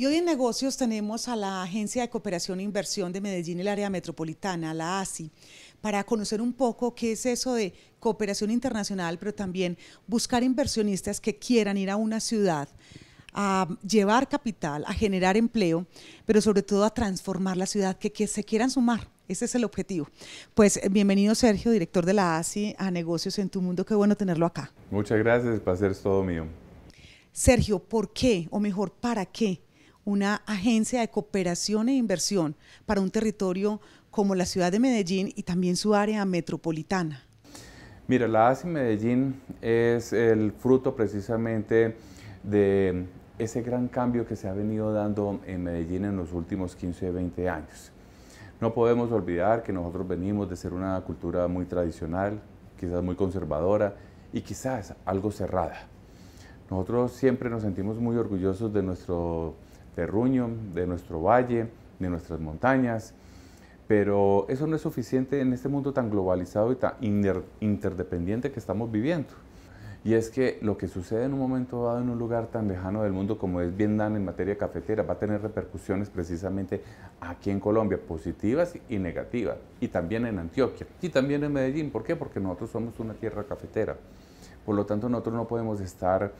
Y hoy en negocios tenemos a la Agencia de Cooperación e Inversión de Medellín el área metropolitana, la ASI, para conocer un poco qué es eso de cooperación internacional, pero también buscar inversionistas que quieran ir a una ciudad a llevar capital, a generar empleo, pero sobre todo a transformar la ciudad, que, se quieran sumar. Ese es el objetivo. Pues eh, bienvenido Sergio, director de la ASI a Negocios en tu Mundo. Qué bueno tenerlo acá. Muchas gracias, para placer es todo mío. Sergio, ¿por qué, o mejor, para qué una agencia de cooperación e inversión para un territorio como la ciudad de Medellín y también su área metropolitana? Mira, la ASI Medellín es el fruto precisamente de ese gran cambio que se ha venido dando en Medellín en los últimos 15, 20 años. No podemos olvidar que nosotros venimos de ser una cultura muy tradicional, quizás muy conservadora y quizás algo cerrada. Nosotros siempre nos sentimos muy orgullosos de nuestro terruño, de nuestro valle, de nuestras montañas. Pero eso no es suficiente en este mundo tan globalizado y tan interdependiente que estamos viviendo. Y es que lo que sucede en un momento dado en un lugar tan lejano del mundo como es Vietnam en materia cafetera va a tener repercusiones precisamente aquí en Colombia, positivas y negativas, y también en Antioquia, y también en Medellín. ¿Por qué? Porque nosotros somos una tierra cafetera. Por lo tanto, nosotros no podemos estar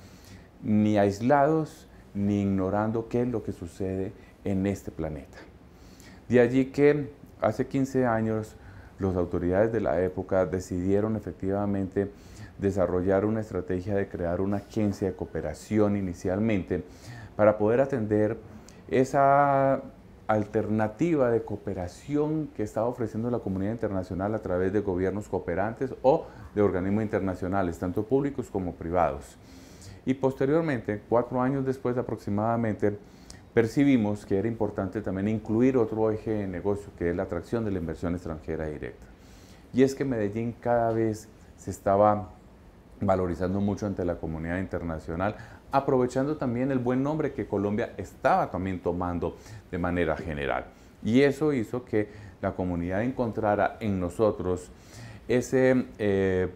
ni aislados ni ignorando qué es lo que sucede en este planeta. De allí que hace 15 años las autoridades de la época decidieron efectivamente desarrollar una estrategia de crear una agencia de cooperación inicialmente para poder atender esa alternativa de cooperación que estaba ofreciendo la comunidad internacional a través de gobiernos cooperantes o de organismos internacionales, tanto públicos como privados. Y posteriormente, cuatro años después aproximadamente, percibimos que era importante también incluir otro eje de negocio, que es la atracción de la inversión extranjera directa. Y es que Medellín cada vez se estaba valorizando mucho ante la comunidad internacional, aprovechando también el buen nombre que Colombia estaba también tomando de manera general. Y eso hizo que la comunidad encontrara en nosotros ese eh,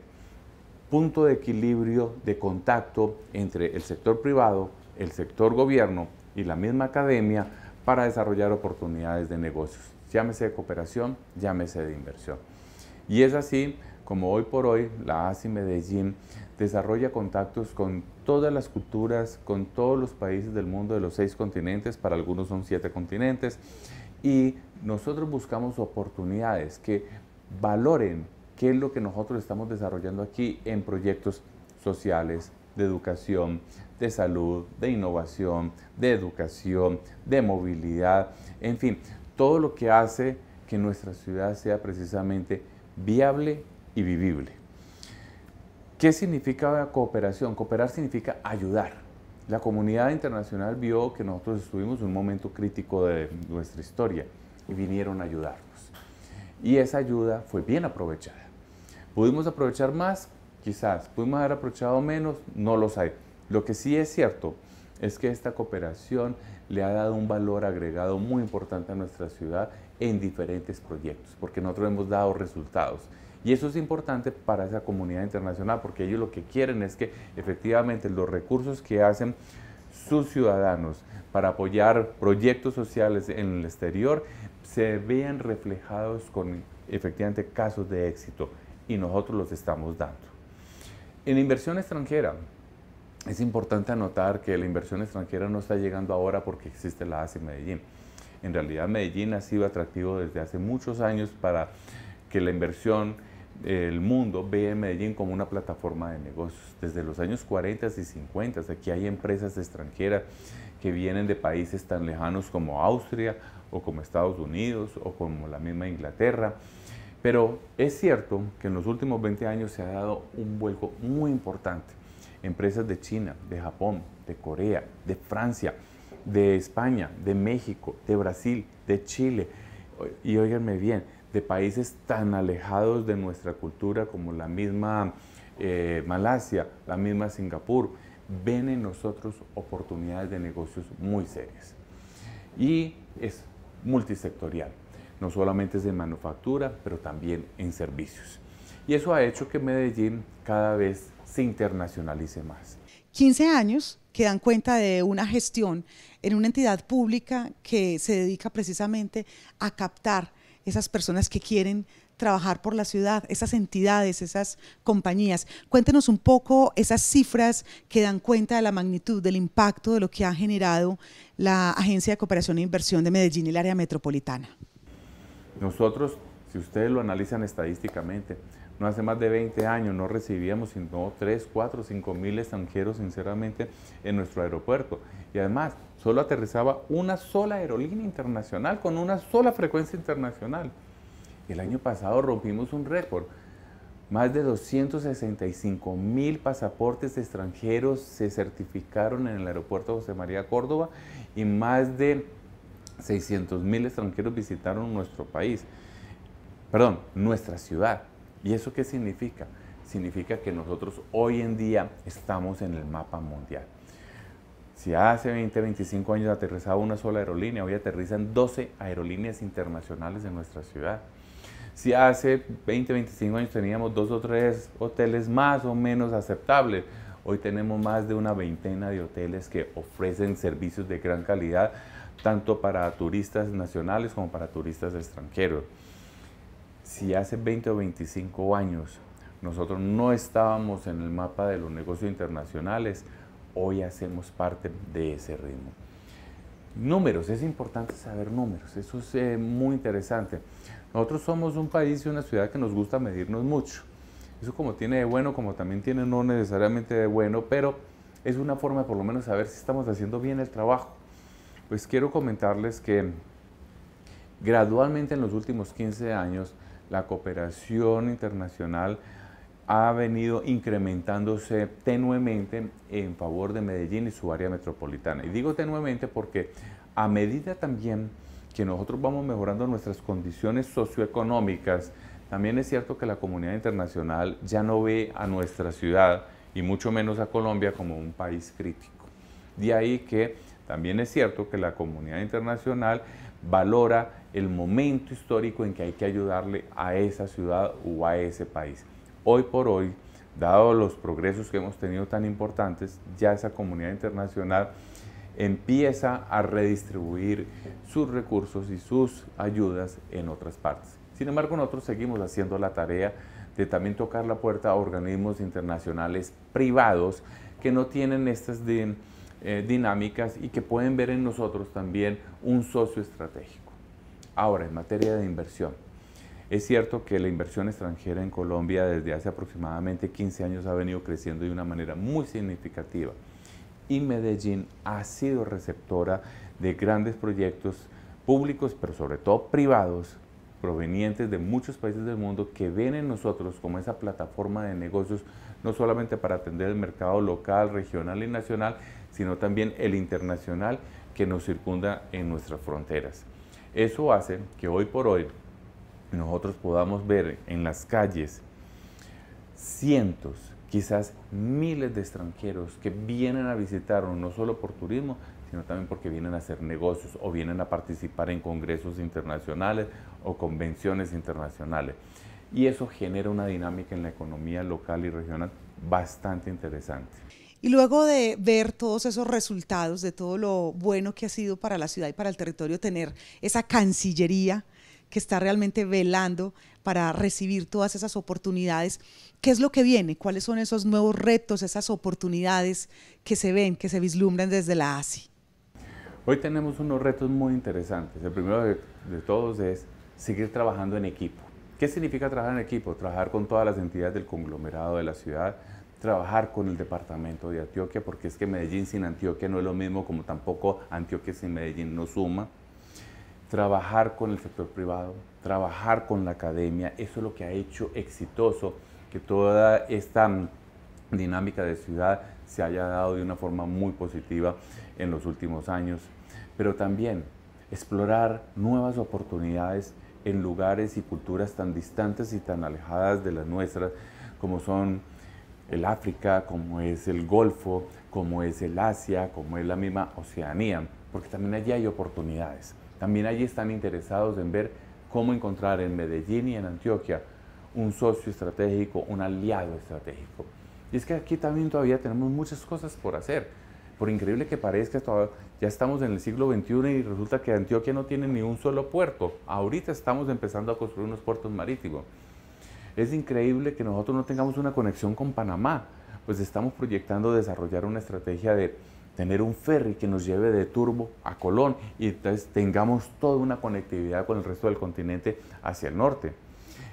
punto de equilibrio, de contacto entre el sector privado, el sector gobierno y la misma academia para desarrollar oportunidades de negocios, llámese de cooperación, llámese de inversión. Y es así como hoy por hoy la ASI Medellín desarrolla contactos con todas las culturas, con todos los países del mundo de los seis continentes, para algunos son siete continentes, y nosotros buscamos oportunidades que valoren qué es lo que nosotros estamos desarrollando aquí en proyectos sociales, de educación, de salud, de innovación, de educación, de movilidad, en fin, todo lo que hace que nuestra ciudad sea precisamente viable y vivible. ¿Qué significa cooperación? Cooperar significa ayudar. La comunidad internacional vio que nosotros estuvimos en un momento crítico de nuestra historia y vinieron a ayudarnos. Y esa ayuda fue bien aprovechada. ¿Pudimos aprovechar más? Quizás. ¿Pudimos haber aprovechado menos? No los hay. Lo que sí es cierto es que esta cooperación le ha dado un valor agregado muy importante a nuestra ciudad en diferentes proyectos, porque nosotros hemos dado resultados. Y eso es importante para esa comunidad internacional, porque ellos lo que quieren es que efectivamente los recursos que hacen sus ciudadanos para apoyar proyectos sociales en el exterior se vean reflejados con efectivamente casos de éxito y nosotros los estamos dando. En inversión extranjera, es importante anotar que la inversión extranjera no está llegando ahora porque existe la ACE Medellín. En realidad Medellín ha sido atractivo desde hace muchos años para que la inversión, del mundo vea Medellín como una plataforma de negocios. Desde los años 40 y 50 aquí hay empresas extranjeras que vienen de países tan lejanos como Austria o como Estados Unidos o como la misma Inglaterra pero es cierto que en los últimos 20 años se ha dado un vuelco muy importante. Empresas de China, de Japón, de Corea, de Francia, de España, de México, de Brasil, de Chile, y óiganme bien, de países tan alejados de nuestra cultura como la misma eh, Malasia, la misma Singapur, ven en nosotros oportunidades de negocios muy serias. Y es multisectorial no solamente es en manufactura, pero también en servicios. Y eso ha hecho que Medellín cada vez se internacionalice más. 15 años que dan cuenta de una gestión en una entidad pública que se dedica precisamente a captar esas personas que quieren trabajar por la ciudad, esas entidades, esas compañías. Cuéntenos un poco esas cifras que dan cuenta de la magnitud, del impacto de lo que ha generado la Agencia de Cooperación e Inversión de Medellín y el área metropolitana. Nosotros, si ustedes lo analizan estadísticamente, no hace más de 20 años no recibíamos sino 3, 4, 5 mil extranjeros, sinceramente, en nuestro aeropuerto. Y además, solo aterrizaba una sola aerolínea internacional con una sola frecuencia internacional. El año pasado rompimos un récord. Más de 265 mil pasaportes extranjeros se certificaron en el aeropuerto José María Córdoba y más de 600.000 mil extranjeros visitaron nuestro país, perdón, nuestra ciudad. ¿Y eso qué significa? Significa que nosotros hoy en día estamos en el mapa mundial. Si hace 20, 25 años aterrizaba una sola aerolínea, hoy aterrizan 12 aerolíneas internacionales en nuestra ciudad. Si hace 20, 25 años teníamos dos o tres hoteles más o menos aceptables, hoy tenemos más de una veintena de hoteles que ofrecen servicios de gran calidad tanto para turistas nacionales como para turistas extranjeros. Si hace 20 o 25 años nosotros no estábamos en el mapa de los negocios internacionales, hoy hacemos parte de ese ritmo. Números, es importante saber números, eso es eh, muy interesante. Nosotros somos un país y una ciudad que nos gusta medirnos mucho. Eso como tiene de bueno, como también tiene no necesariamente de bueno, pero es una forma de por lo menos saber si estamos haciendo bien el trabajo. Pues quiero comentarles que gradualmente en los últimos 15 años la cooperación internacional ha venido incrementándose tenuemente en favor de Medellín y su área metropolitana. Y digo tenuemente porque a medida también que nosotros vamos mejorando nuestras condiciones socioeconómicas, también es cierto que la comunidad internacional ya no ve a nuestra ciudad y mucho menos a Colombia como un país crítico. De ahí que también es cierto que la comunidad internacional valora el momento histórico en que hay que ayudarle a esa ciudad o a ese país. Hoy por hoy, dado los progresos que hemos tenido tan importantes, ya esa comunidad internacional empieza a redistribuir sus recursos y sus ayudas en otras partes. Sin embargo, nosotros seguimos haciendo la tarea de también tocar la puerta a organismos internacionales privados que no tienen estas de eh, dinámicas y que pueden ver en nosotros también un socio estratégico. Ahora, en materia de inversión. Es cierto que la inversión extranjera en Colombia desde hace aproximadamente 15 años ha venido creciendo de una manera muy significativa y Medellín ha sido receptora de grandes proyectos públicos, pero sobre todo privados, provenientes de muchos países del mundo que ven en nosotros como esa plataforma de negocios, no solamente para atender el mercado local, regional y nacional, sino también el internacional que nos circunda en nuestras fronteras. Eso hace que hoy por hoy nosotros podamos ver en las calles cientos, quizás miles de extranjeros que vienen a visitarnos, no solo por turismo, sino también porque vienen a hacer negocios o vienen a participar en congresos internacionales o convenciones internacionales. Y eso genera una dinámica en la economía local y regional bastante interesante. Y luego de ver todos esos resultados, de todo lo bueno que ha sido para la ciudad y para el territorio tener esa Cancillería que está realmente velando para recibir todas esas oportunidades, ¿qué es lo que viene? ¿Cuáles son esos nuevos retos, esas oportunidades que se ven, que se vislumbran desde la ASI? Hoy tenemos unos retos muy interesantes. El primero de, de todos es seguir trabajando en equipo. ¿Qué significa trabajar en equipo? Trabajar con todas las entidades del conglomerado de la ciudad, trabajar con el departamento de Antioquia, porque es que Medellín sin Antioquia no es lo mismo como tampoco Antioquia sin Medellín no suma. Trabajar con el sector privado, trabajar con la academia, eso es lo que ha hecho exitoso que toda esta mm, dinámica de ciudad se haya dado de una forma muy positiva en los últimos años, pero también explorar nuevas oportunidades en lugares y culturas tan distantes y tan alejadas de las nuestras como son el África, como es el Golfo, como es el Asia, como es la misma Oceanía, porque también allí hay oportunidades. También allí están interesados en ver cómo encontrar en Medellín y en Antioquia un socio estratégico, un aliado estratégico. Y es que aquí también todavía tenemos muchas cosas por hacer. Por increíble que parezca, ya estamos en el siglo XXI y resulta que Antioquia no tiene ni un solo puerto. Ahorita estamos empezando a construir unos puertos marítimos. Es increíble que nosotros no tengamos una conexión con Panamá, pues estamos proyectando desarrollar una estrategia de tener un ferry que nos lleve de Turbo a Colón y entonces tengamos toda una conectividad con el resto del continente hacia el norte.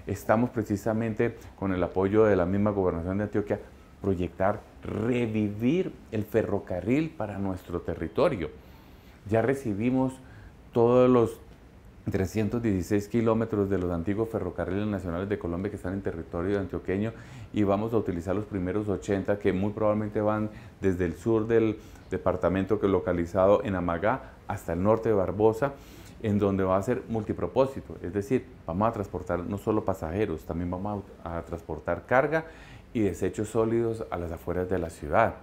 Estamos precisamente con el apoyo de la misma gobernación de Antioquia proyectar revivir el ferrocarril para nuestro territorio. Ya recibimos todos los 316 kilómetros de los antiguos ferrocarriles nacionales de Colombia que están en territorio antioqueño y vamos a utilizar los primeros 80 que muy probablemente van desde el sur del departamento que es localizado en Amagá hasta el norte de Barbosa en donde va a ser multipropósito, es decir, vamos a transportar no solo pasajeros, también vamos a, a transportar carga y desechos sólidos a las afueras de la ciudad.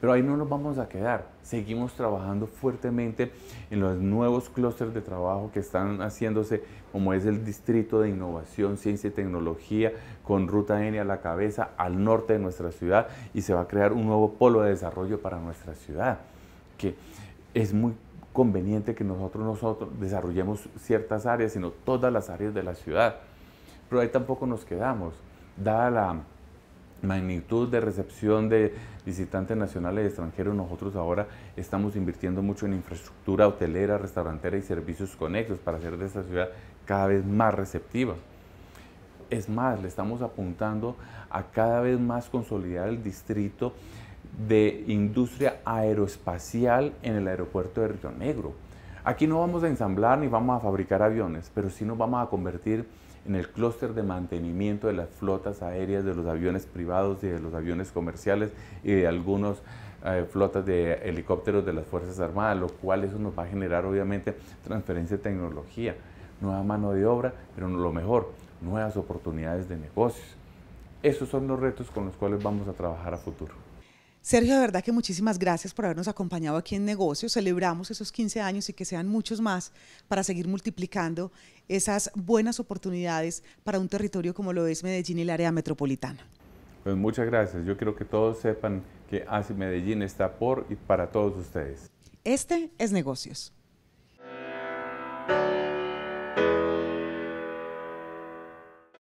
Pero ahí no nos vamos a quedar. Seguimos trabajando fuertemente en los nuevos clústeres de trabajo que están haciéndose, como es el Distrito de Innovación, Ciencia y Tecnología, con Ruta N a la cabeza, al norte de nuestra ciudad, y se va a crear un nuevo polo de desarrollo para nuestra ciudad, que es muy conveniente que nosotros, nosotros desarrollemos ciertas áreas, sino todas las áreas de la ciudad. Pero ahí tampoco nos quedamos. Dada la magnitud de recepción de visitantes nacionales y extranjeros, nosotros ahora estamos invirtiendo mucho en infraestructura hotelera, restaurantera y servicios conexos para hacer de esta ciudad cada vez más receptiva. Es más, le estamos apuntando a cada vez más consolidar el distrito de industria aeroespacial en el aeropuerto de Río Negro Aquí no vamos a ensamblar ni vamos a fabricar aviones, pero sí nos vamos a convertir en el clúster de mantenimiento de las flotas aéreas de los aviones privados y de los aviones comerciales y de algunas eh, flotas de helicópteros de las Fuerzas Armadas, lo cual eso nos va a generar obviamente transferencia de tecnología, nueva mano de obra, pero lo mejor, nuevas oportunidades de negocios. Esos son los retos con los cuales vamos a trabajar a futuro. Sergio, de verdad que muchísimas gracias por habernos acompañado aquí en Negocios. Celebramos esos 15 años y que sean muchos más para seguir multiplicando esas buenas oportunidades para un territorio como lo es Medellín y el área metropolitana. Pues muchas gracias. Yo quiero que todos sepan que ASI Medellín está por y para todos ustedes. Este es Negocios.